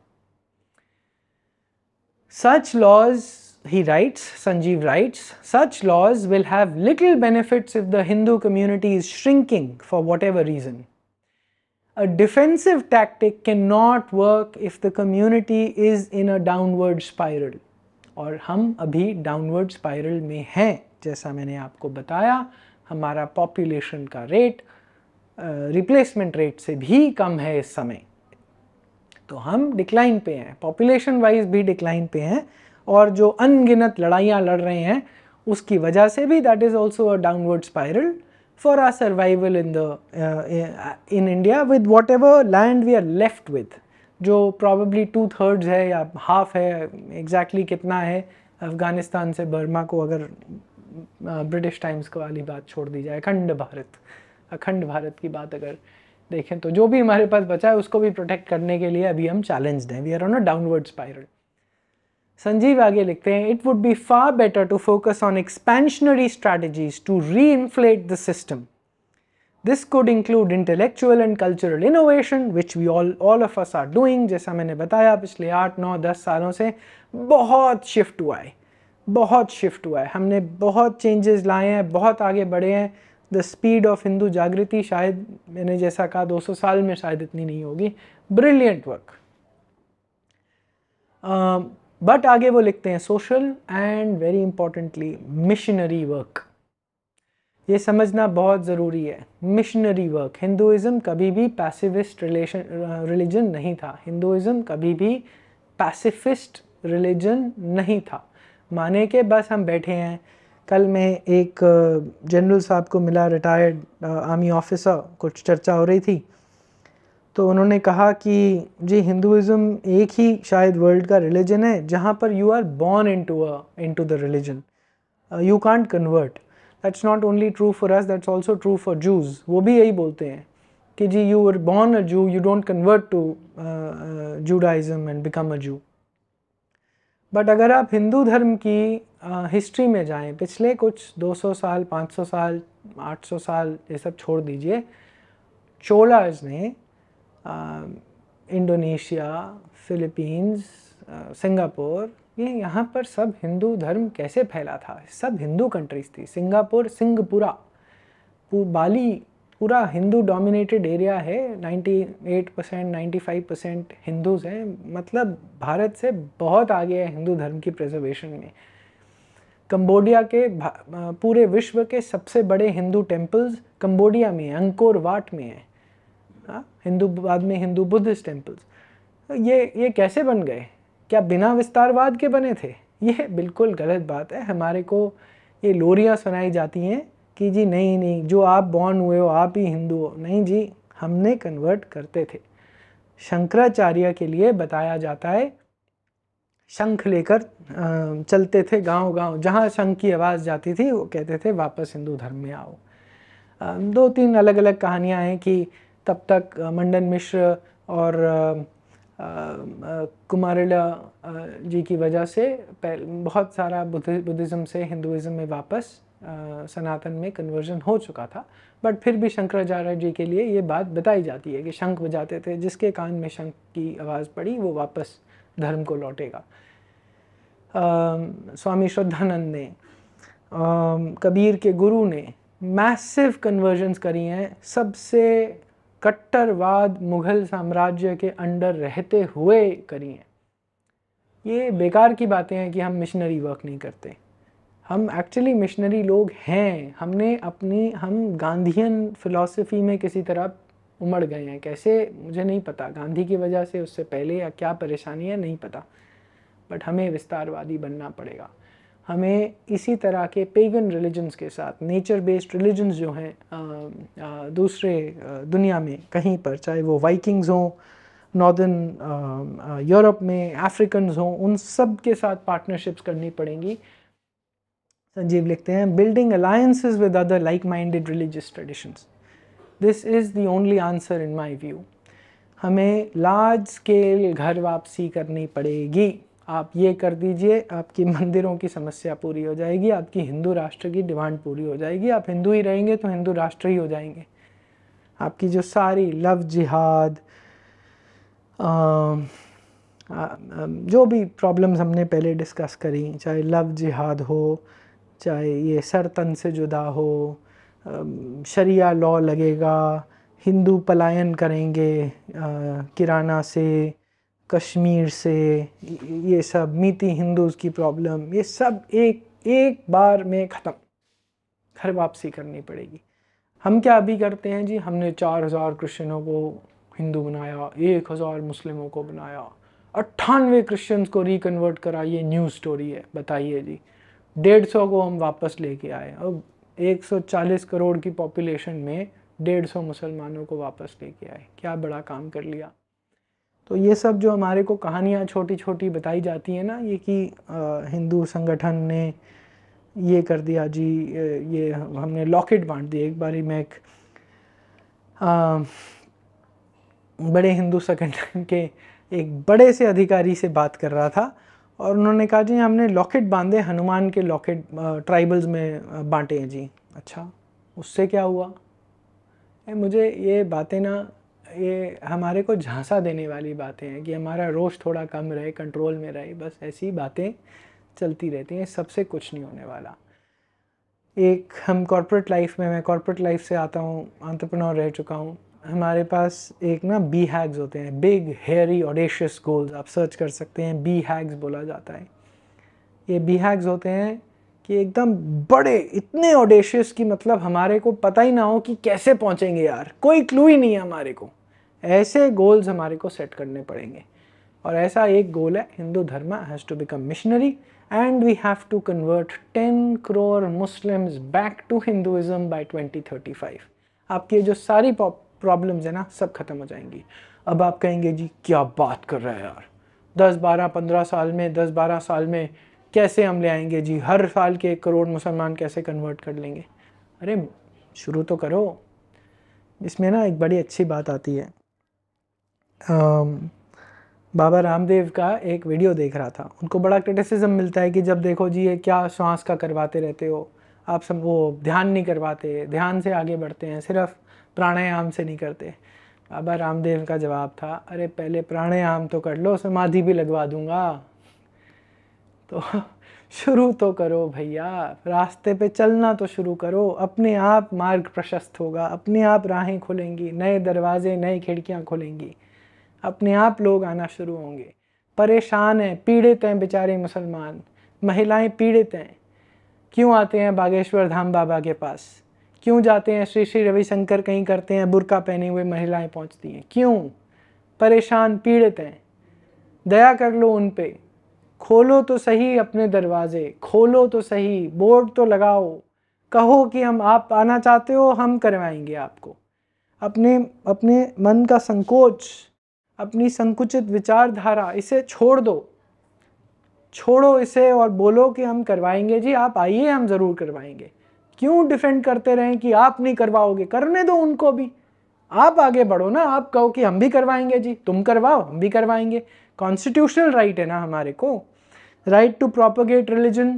such laws he writes, Sanjeev writes, such laws will have little benefits if the Hindu community is shrinking for whatever reason. A defensive tactic cannot work if the community is in a downward spiral. और हम अभी downward spiral में हैं जैसा मैंने आपको बताया हमारा population का rate रिप्लेसमेंट रेट से भी कम है इस समय तो हम डिक्लाइन पे हैं पॉपुलेशन वाइज भी डिक्लाइन पे हैं और जो अनगिनत लड़ाइयाँ लड़ रहे हैं उसकी वजह से भी that is also a downward spiral for our survival in the in India with whatever land we are left with जो प्रॉबली टू थर्ड्स है या हाफ है एग्जैक्टली exactly कितना है अफ़गानिस्तान से बर्मा को अगर ब्रिटिश uh, टाइम्स को वाली बात छोड़ दी जाए अखंड भारत अखंड भारत की बात अगर देखें तो जो भी हमारे पास बचा है उसको भी प्रोटेक्ट करने के लिए अभी हम चैलेंज हैं we are on a downward spiral Sanjeev आगे लिखते हैं it would be far better to focus on expansionary strategies to reinflate the system this could include intellectual and cultural innovation which we all all of us are doing जैसा मैंने बताया पिछले आठ नौ दस सालों से बहुत शिफ्ट हुआ है बहुत शिफ्ट हुआ है हमने बहुत चेंजेस लाए हैं बहुत आगे बढ़े हैं द स्पीड ऑफ हिंदू जागृति शायद मैंने जैसा कहा 200 साल में शायद इतनी नहीं होगी ब्रिलियंट वर्क बट आगे वो लिखते हैं social and very importantly missionary work ये समझना बहुत ज़रूरी है मिशनरी वर्क हिंदुज़म कभी भी पैसिविस्ट रिलेशन रिलीजन नहीं था हिंदुज़म कभी भी पैसिफिस्ट रिलीजन नहीं था माने के बस हम बैठे हैं कल मैं एक जनरल साहब को मिला रिटायर्ड आर्मी ऑफिसर कुछ चर्चा हो रही थी तो उन्होंने कहा कि जी हिंदुज़म एक ही शायद वर्ल्ड का रिलीजन है जहाँ पर you are born into into the religion you can't convert that's not only true for us that's also true for Jews वो भी यही बोलते हैं कि जी you are born a Jew you don't convert to Judaism and become a Jew but अगर आप हिंदू धर्म की हिस्ट्री uh, में जाएं पिछले कुछ 200 साल 500 साल 800 साल ये सब छोड़ दीजिए चोलाज ने इंडोनेशिया फिलीपींस सिंगापुर ये यहाँ पर सब हिंदू धर्म कैसे फैला था सब हिंदू कंट्रीज थी सिंगापुर सिंगपुरा बाली पूरा हिंदू डोमिनेटेड एरिया है 98 परसेंट नाइन्टी परसेंट हिंदूज हैं मतलब भारत से बहुत आगे है हिंदू धर्म की प्रिजर्वेशन में कंबोडिया के पूरे विश्व के सबसे बड़े हिंदू टेम्पल्स कंबोडिया में अंकोर वाट में हैं हाँ हिंदू बाद में हिंदू बुद्धिस्ट टेम्पल्स ये ये कैसे बन गए क्या बिना विस्तारवाद के बने थे ये बिल्कुल गलत बात है हमारे को ये लोरियाँ सुनाई जाती हैं कि जी नहीं नहीं जो आप बॉर्न हुए हो आप ही हिंदू हो नहीं जी हमने कन्वर्ट करते थे शंकराचार्य के लिए बताया जाता है शंख लेकर चलते थे गांव गांव जहां शंख की आवाज़ जाती थी वो कहते थे वापस हिंदू धर्म में आओ दो तीन अलग अलग कहानियां हैं कि तब तक मंडन मिश्र और कुमारिला जी की वजह से बहुत सारा बुद्धिज़्म से हिंदुज़म में वापस सनातन में कन्वर्जन हो चुका था बट फिर भी शंकराचार्य जी के लिए ये बात बताई जाती है कि शंख बजाते थे जिसके कान में शंख की आवाज़ पड़ी वो वापस धर्म को लौटेगा स्वामी श्रद्धानंद ने कबीर के गुरु ने मैसिव कन्वर्जन्स करी हैं सबसे कट्टरवाद मुग़ल साम्राज्य के अंडर रहते हुए करी हैं ये बेकार की बातें हैं कि हम मिशनरी वर्क नहीं करते हम एक्चुअली मिशनरी लोग हैं हमने अपनी हम गांधीन फिलॉसफी में किसी तरह उमड़ गए हैं कैसे मुझे नहीं पता गांधी की वजह से उससे पहले या क्या परेशानी है नहीं पता बट हमें विस्तारवादी बनना पड़ेगा हमें इसी तरह के पेगन रिलीजन्स के साथ नेचर बेस्ड रिलीजन्स जो हैं दूसरे दुनिया में कहीं पर चाहे वो वाइकिंग्स हों नॉर्दर्न यूरोप में अफ्रीकन हों उन सब के साथ पार्टनरशिप्स करनी पड़ेंगी संजीव लिखते हैं building alliances with other like minded religious traditions this is the only answer in my view हमें लार्ज स्केल घर वापसी करनी पड़ेगी आप ये कर दीजिए आपकी मंदिरों की समस्या पूरी हो जाएगी आपकी हिंदू राष्ट्र की डिमांड पूरी हो जाएगी आप हिंदू ही रहेंगे तो हिंदू राष्ट्र ही हो जाएंगे आपकी जो सारी लव जिहाद आ, आ, जो भी प्रॉब्लम्स हमने पहले डिस्कस करी चाहे लव जिहाद हो चाहे ये सर तन से जुदा हो शरिया लॉ लगेगा हिंदू पलायन करेंगे किराना से कश्मीर से ये सब मीती हिंदूज़ की प्रॉब्लम ये सब एक एक बार में ख़त्म घर वापसी करनी पड़ेगी हम क्या अभी करते हैं जी हमने चार हज़ार क्रिश्चनों को हिंदू बनाया एक हज़ार मुस्लिमों को बनाया अट्ठानवे क्रिश्चन को रिकन्वर्ट करा ये न्यूज़ स्टोरी है बताइए जी डेढ़ सौ को हम वापस लेके आए अब चालीस करोड़ की पॉपुलेशन में डेढ़ सौ मुसलमानों को वापस लेके आए क्या बड़ा काम कर लिया तो ये सब जो हमारे को कहानियाँ छोटी छोटी बताई जाती हैं ना ये कि हिंदू संगठन ने ये कर दिया जी ये हमने लॉकेट बांट दिए एक बारी मैं एक आ, बड़े हिंदू संगठन के एक बड़े से अधिकारी से बात कर रहा था और उन्होंने कहा जी हमने लॉकेट बांधे हनुमान के लॉकेट ट्राइबल्स में बांटे हैं जी अच्छा उससे क्या हुआ ए, मुझे ये बातें ना ये हमारे को झांसा देने वाली बातें हैं कि हमारा रोश थोड़ा कम रहे कंट्रोल में रहे बस ऐसी बातें चलती रहती हैं सबसे कुछ नहीं होने वाला एक हम कॉरपोरेट लाइफ में मैं कॉरपोरेट लाइफ से आता हूँ आंट्रप्रनोर रह चुका हूँ हमारे पास एक ना बी हैग्स होते हैं बिग हेयरी ऑडेशियस गोल्स आप सर्च कर सकते हैं बी हैग्स बोला जाता है ये बी हैग्स होते हैं कि एकदम बड़े इतने ऑडेशियस कि मतलब हमारे को पता ही ना हो कि कैसे पहुंचेंगे यार कोई क्लू ही नहीं है हमारे को ऐसे गोल्स हमारे को सेट करने पड़ेंगे और ऐसा एक गोल है Hindu dharma has to become missionary and we have to convert ten crore Muslims back to Hinduism by 2035 आपकी जो सारी प्रॉब्लम्स है ना सब ख़त्म हो जाएंगी अब आप कहेंगे जी क्या बात कर रहा है यार दस बारह पंद्रह साल में दस बारह साल में कैसे हम ले आएंगे जी हर साल के एक करोड़ मुसलमान कैसे कन्वर्ट कर लेंगे अरे शुरू तो करो इसमें ना एक बड़ी अच्छी बात आती है बाबा रामदेव का एक वीडियो देख रहा था उनको बड़ा क्रिटिसिज्म मिलता है कि जब देखो जी ये क्या श्वास का करवाते रहते हो आप सब वो ध्यान नहीं करवाते ध्यान से आगे बढ़ते हैं सिर्फ प्राणायाम से नहीं करते बाबा रामदेव का जवाब था अरे पहले प्राणायाम तो कर लो समाधि भी लगवा दूंगा तो शुरू तो करो भैया रास्ते पे चलना तो शुरू करो अपने आप मार्ग प्रशस्त होगा अपने आप राहें खुलेंगी नए दरवाजे नई खिड़कियाँ खुलेंगी अपने आप लोग आना शुरू होंगे परेशान हैं पीड़ित हैं बेचारे मुसलमान महिलाएं पीड़ित हैं क्यों आते हैं बागेश्वर धाम बाबा के पास क्यों जाते हैं श्री श्री रविशंकर कहीं करते हैं बुरका पहने हुए महिलाएं पहुंचती हैं क्यों परेशान पीड़ित हैं दया कर लो उन पर खोलो तो सही अपने दरवाजे खोलो तो सही बोर्ड तो लगाओ कहो कि हम आप आना चाहते हो हम करवाएंगे आपको अपने अपने मन का संकोच अपनी संकुचित विचारधारा इसे छोड़ दो छोड़ो इसे और बोलो कि हम करवाएंगे जी आप आइए हम ज़रूर करवाएंगे क्यों डिफेंड करते रहें कि आप नहीं करवाओगे करने दो उनको भी आप आगे बढ़ो ना आप कहो कि हम भी करवाएंगे जी तुम करवाओ हम भी करवाएंगे कॉन्स्टिट्यूशनल राइट है ना हमारे को right to propagate religion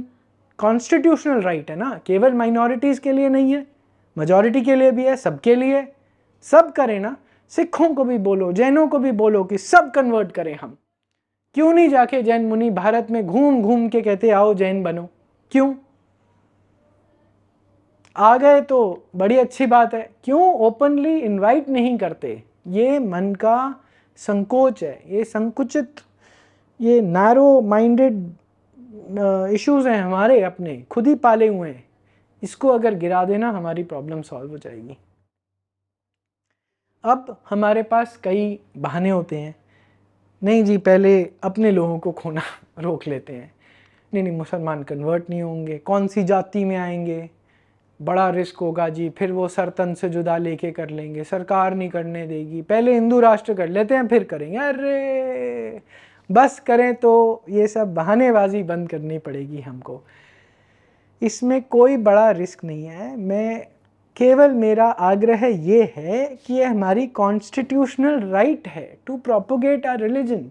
constitutional right है ना केवल माइनॉरिटीज़ के लिए नहीं है मजॉरिटी के लिए भी है सबके लिए सब करें ना सिखों को भी बोलो जैनों को भी बोलो कि सब कन्वर्ट करें हम क्यों नहीं जाके जैन मुनि भारत में घूम घूम के कहते आओ जैन बनो क्यों आ गए तो बड़ी अच्छी बात है क्यों ओपनली इनवाइट नहीं करते ये मन का संकोच है ये संकुचित ये नैरो माइंडेड इश्यूज़ हैं हमारे अपने खुद ही पाले हुए हैं इसको अगर गिरा देना हमारी प्रॉब्लम सॉल्व हो जाएगी अब हमारे पास कई बहाने होते हैं नहीं जी पहले अपने लोगों को खोना रोक लेते हैं नहीं नहीं मुसलमान कन्वर्ट नहीं होंगे कौन सी जाति में आएंगे बड़ा रिस्क होगा जी फिर वो सरतन से जुदा लेके कर लेंगे सरकार नहीं करने देगी पहले हिंदू राष्ट्र कर लेते हैं फिर करेंगे अरे बस करें तो ये सब बहानेबाजी बंद करनी पड़ेगी हमको इसमें कोई बड़ा रिस्क नहीं है मैं केवल मेरा आग्रह ये है कि यह हमारी कॉन्स्टिट्यूशनल राइट है टू प्रोपोगेट आर रिलीजन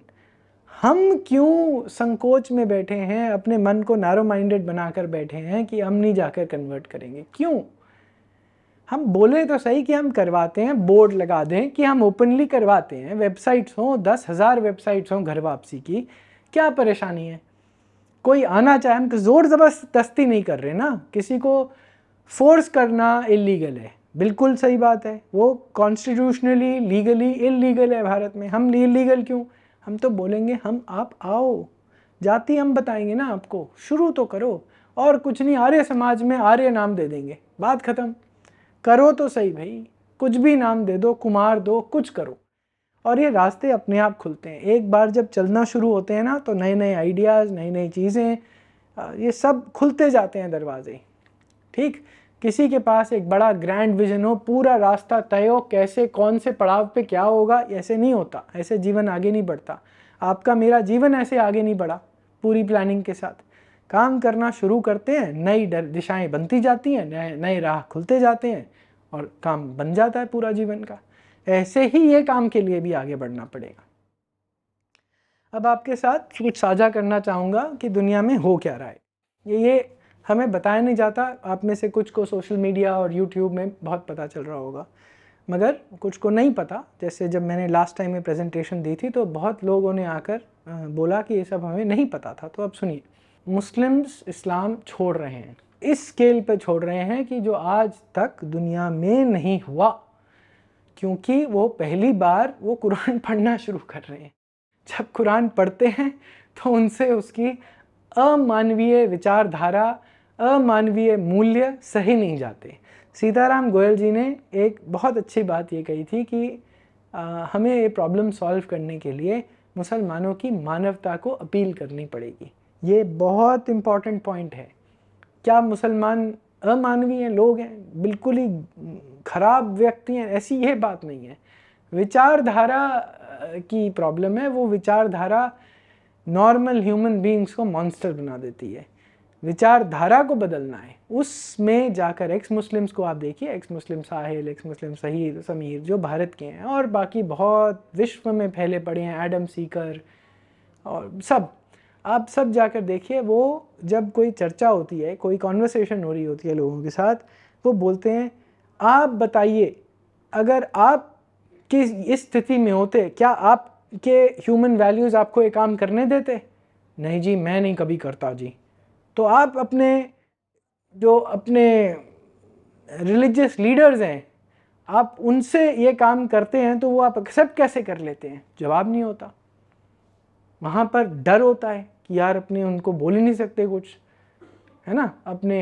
हम क्यों संकोच में बैठे हैं अपने मन को नैरो माइंडेड बनाकर बैठे हैं कि हम नहीं जाकर कन्वर्ट करेंगे क्यों हम बोले तो सही कि हम करवाते हैं बोर्ड लगा दें कि हम ओपनली करवाते हैं वेबसाइट्स हों दस हज़ार वेबसाइट्स हों घर वापसी की क्या परेशानी है कोई आना चाहे हम तो जोर ज़बरदस्ती नहीं कर रहे ना किसी को फोर्स करना इलीगल है बिल्कुल सही बात है वो कॉन्स्टिट्यूशनली लीगली इलीगल है भारत में हम इलीगल क्यों हम तो बोलेंगे हम आप आओ जाति हम बताएंगे ना आपको शुरू तो करो और कुछ नहीं आर्य समाज में आर्य नाम दे देंगे बात ख़त्म करो तो सही भाई कुछ भी नाम दे दो कुमार दो कुछ करो और ये रास्ते अपने आप खुलते हैं एक बार जब चलना शुरू होते हैं ना तो नए नए आइडियाज़ नई नई चीज़ें ये सब खुलते जाते हैं दरवाजे ठीक किसी के पास एक बड़ा ग्रैंड विजन हो पूरा रास्ता तय हो कैसे कौन से पड़ाव पे क्या होगा ऐसे नहीं होता ऐसे जीवन आगे नहीं बढ़ता आपका मेरा जीवन ऐसे आगे नहीं बढ़ा पूरी प्लानिंग के साथ काम करना शुरू करते हैं नई दिशाएं बनती जाती हैं नए नए राह खुलते जाते हैं और काम बन जाता है पूरा जीवन का ऐसे ही ये काम के लिए भी आगे बढ़ना पड़ेगा अब आपके साथ कुछ साझा करना चाहूँगा कि दुनिया में हो क्या रहा है ये ये हमें बताया नहीं जाता आप में से कुछ को सोशल मीडिया और यूट्यूब में बहुत पता चल रहा होगा मगर कुछ को नहीं पता जैसे जब मैंने लास्ट टाइम में प्रेजेंटेशन दी थी तो बहुत लोगों ने आकर बोला कि ये सब हमें नहीं पता था तो अब सुनिए मुस्लिम्स इस्लाम छोड़ रहे हैं इस स्केल पर छोड़ रहे हैं कि जो आज तक दुनिया में नहीं हुआ क्योंकि वो पहली बार वो कुरान पढ़ना शुरू कर रहे हैं जब कुरान पढ़ते हैं तो उनसे उसकी अमानवीय विचारधारा अमानवीय मूल्य सही नहीं जाते सीताराम गोयल जी ने एक बहुत अच्छी बात ये कही थी कि आ, हमें ये प्रॉब्लम सॉल्व करने के लिए मुसलमानों की मानवता को अपील करनी पड़ेगी ये बहुत इम्पॉर्टेंट पॉइंट है क्या मुसलमान अमानवीय लोग हैं बिल्कुल ही खराब व्यक्ति हैं ऐसी यह बात नहीं है विचारधारा की प्रॉब्लम है वो विचारधारा नॉर्मल ह्यूमन बींग्स को मॉन्स्टर बना देती है विचारधारा को बदलना है उसमें जाकर एक्स मुस्लिम्स को आप देखिए एक्स मुस्लिम साहिल एक्स मुस्लिम सहीद समीर जो भारत के हैं और बाकी बहुत विश्व में फैले पड़े हैं एडम सीकर और सब आप सब जाकर देखिए वो जब कोई चर्चा होती है कोई कॉन्वर्सेशन हो रही होती है लोगों के साथ वो बोलते हैं आप बताइए अगर आप किस इस स्थिति में होते क्या आपके ह्यूमन वैल्यूज़ आपको ये काम करने देते नहीं जी मैं नहीं कभी करता जी तो आप अपने जो अपने रिलीजियस लीडर्स हैं आप उनसे ये काम करते हैं तो वो आप एक्सेप्ट कैसे कर लेते हैं जवाब नहीं होता वहाँ पर डर होता है कि यार अपने उनको बोल ही नहीं सकते कुछ है ना अपने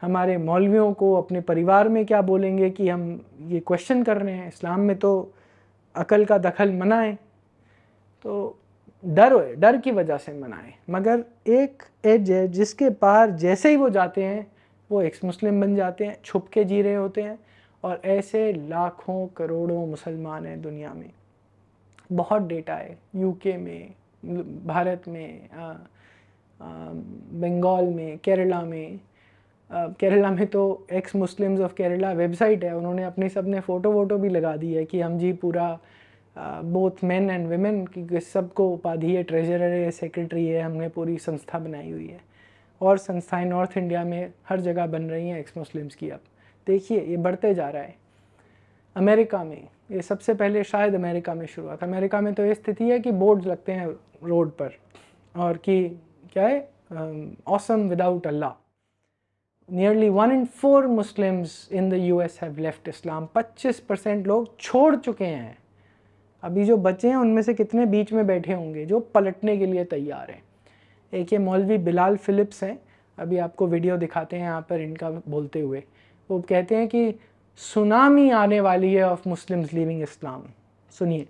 हमारे मौलवियों को अपने परिवार में क्या बोलेंगे कि हम ये क्वेश्चन कर रहे हैं इस्लाम में तो अकल का दखल मना है तो डर हो डर की वजह से मनाएं मगर एक एज है जिसके पार जैसे ही वो जाते हैं वो एक्स मुस्लिम बन जाते हैं छुप के जी रहे होते हैं और ऐसे लाखों करोड़ों मुसलमान हैं दुनिया में बहुत डेटा है यूके में भारत में बंगाल में केरला में आ, केरला में तो ex Muslims of Kerala website है उन्होंने अपने सब ने फ़ोटो वोटो भी लगा दी है कि हम जी पूरा बोथ मेन एंड वेमेन की सबको उपाधि है ट्रेजरर है सेक्रेटरी है हमने पूरी संस्था बनाई हुई है और संस्थाएं नॉर्थ इंडिया में हर जगह बन रही हैं एक्स मुस्लिम्स की अब देखिए ये बढ़ते जा रहा है अमेरिका में ये सबसे पहले शायद अमेरिका में शुरू हुआ था अमेरिका में तो ये स्थिति है कि बोर्ड लगते हैं रोड पर और कि क्या है awesome without Allah nearly one in four Muslims in the US have left Islam 25 percent लोग छोड़ चुके हैं अभी जो बचे हैं उनमें से कितने बीच में बैठे होंगे जो पलटने के लिए तैयार हैं एक ये मौलवी बिलाल फिलिप्स हैं अभी आपको वीडियो दिखाते हैं यहाँ पर इनका बोलते हुए वो कहते हैं कि सुनामी आने वाली है ऑफ मुस्लिम लिविंग इस्लाम सुनिए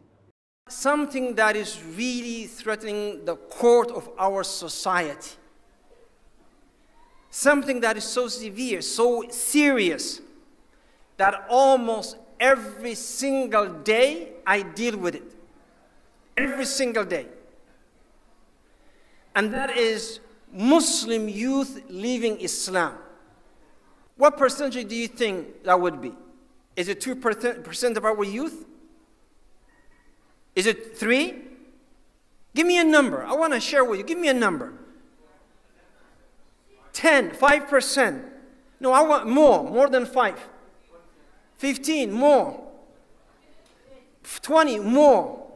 something that is really threatening the core of our society something that is so severe so serious that almost every single day I deal with it. Every single day. And that is Muslim youth leaving Islam. What percentage do you think that would be? Is it 2% of our youth? Is it 3? Give me a number. I want to share with you. Give me a number. 10, 5%. No, I want more, more than 5. 15 more. 20 more.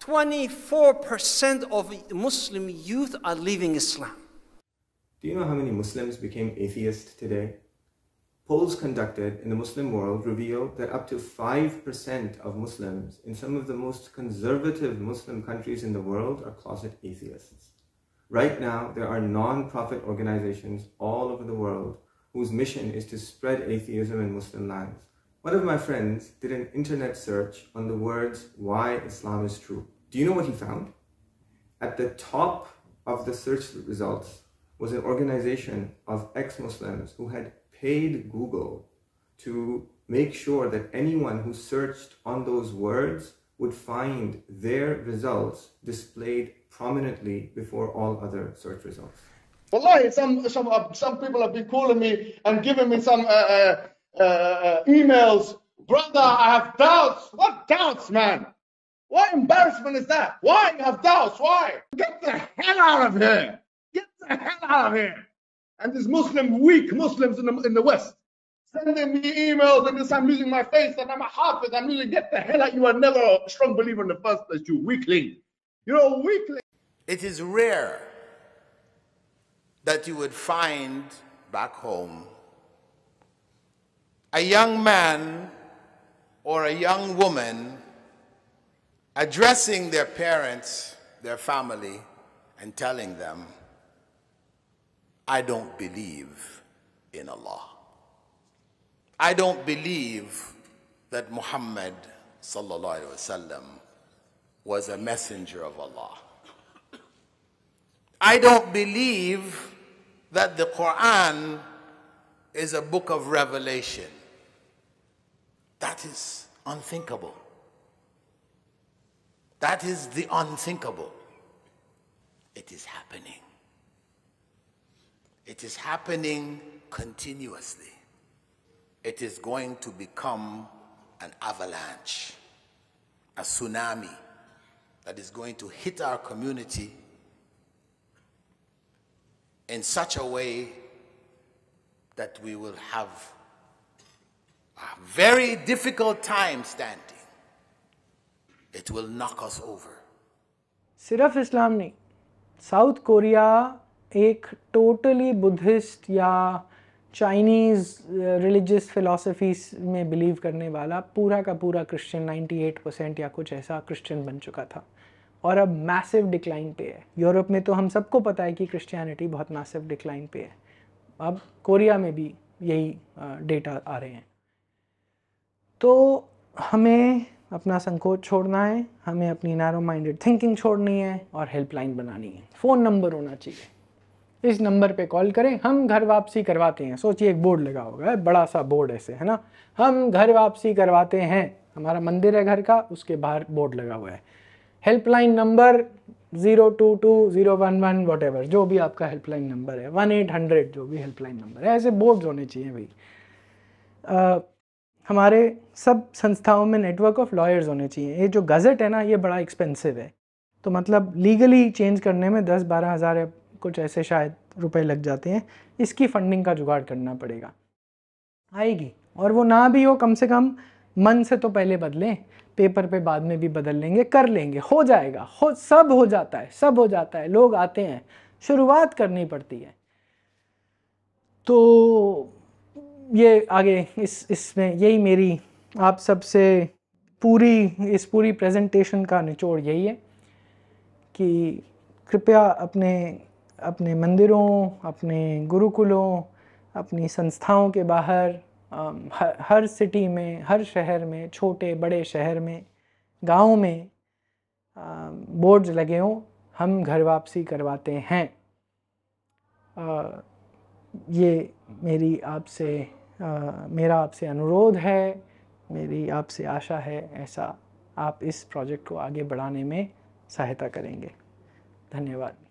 24% of Muslim youth are leaving Islam. Do you know how many Muslims became atheists today? Polls conducted in the Muslim world reveal that up to 5% of Muslims in some of the most conservative Muslim countries in the world are closet atheists. Right now, there are non-profit organizations all over the world whose mission is to spread atheism in Muslim lands? One of my friends did an internet search on the words why Islam is true. Do you know what he found? At the top of the search results was an organization of ex-Muslims who had paid Google to make sure that anyone who searched on those words would find their results displayed prominently before all other search results. Wallahi, some, some, uh, some people have been calling me and giving me some uh uh, uh, uh, emails. Brother, I have doubts. What doubts, man? What embarrassment is that? Why you have doubts? Why? Get the hell out of here. Get the hell out of here. And these Muslim, weak Muslims in the, in the West, sending me emails and this I'm losing my face and I'm a harper. I'm losing. get the hell out. You are never a strong believer in the first place, you weakling. You're a weakling. It is rare that you would find back home. A young man or a young woman addressing their parents, their family, and telling them, I don't believe in Allah. I don't believe that Muhammad sallallahu alaihi wasallam was a messenger of Allah. I don't believe that the Quran is a book of revelation. That is unthinkable. That is the unthinkable. It is happening. It is happening continuously. It is going to become an avalanche, a tsunami that is going to hit our community in such a way that we will have a very difficult time standing. It will knock us over. सिर्फ Islam नहीं South Korea एक totally Buddhist या Chinese religious philosophies में believe करने वाला पूरा का पूरा क्रिश्चियन 98 परसेंट या कुछ ऐसा क्रिश्चियन बन चुका था और अब मैसिव डिक्लाइन पे है यूरोप में तो हम सबको पता है कि क्रिश्चियनिटी बहुत मैसिव डिक्लाइन पे है अब कोरिया में भी यही डेटा आ रहे हैं तो हमें अपना संकोच छोड़ना है हमें अपनी नैरो माइंडेड थिंकिंग छोड़नी है और हेल्पलाइन बनानी है फ़ोन नंबर होना चाहिए इस नंबर पे कॉल करें हम घर वापसी करवाते हैं सोचिए एक बोर्ड लगा होगा बड़ा सा बोर्ड ऐसे है ना हम घर वापसी करवाते हैं हमारा मंदिर है घर का उसके बाहर बोर्ड लगा हुआ है helpline number zero two two zero one one whatever जो भी आपका हेल्पलाइन नंबर है वन एट हंड्रेड जो भी हेल्पलाइन नंबर है ऐसे बोर्ड्स होने चाहिए भाई हमारे सब संस्थाओं में नेटवर्क ऑफ लॉयर्स होने चाहिए ये जो गज़ट है ना ये बड़ा एक्सपेंसिव है तो मतलब लीगली चेंज करने में दस बारह हज़ार या कुछ ऐसे शायद रुपए लग जाते हैं इसकी फंडिंग का जुगाड़ करना पड़ेगा आएगी और वो ना भी हो कम से कम मन से तो पहले बदलें पेपर पे बाद में भी बदल लेंगे कर लेंगे हो जाएगा हो सब हो जाता है सब हो जाता है लोग आते हैं शुरुआत करनी पड़ती है तो ये आगे इस इसमें यही मेरी आप सबसे पूरी इस पूरी प्रेजेंटेशन का निचोड़ यही है कि कृपया अपने अपने मंदिरों अपने गुरुकुलों अपनी संस्थाओं के बाहर हर, हर सिटी में हर शहर में छोटे बड़े शहर में गाँव में बोर्ड्स लगे हों हम घर वापसी करवाते हैं ये मेरी आपसे मेरा आपसे अनुरोध है मेरी आपसे आशा है ऐसा आप इस प्रोजेक्ट को आगे बढ़ाने में सहायता करेंगे धन्यवाद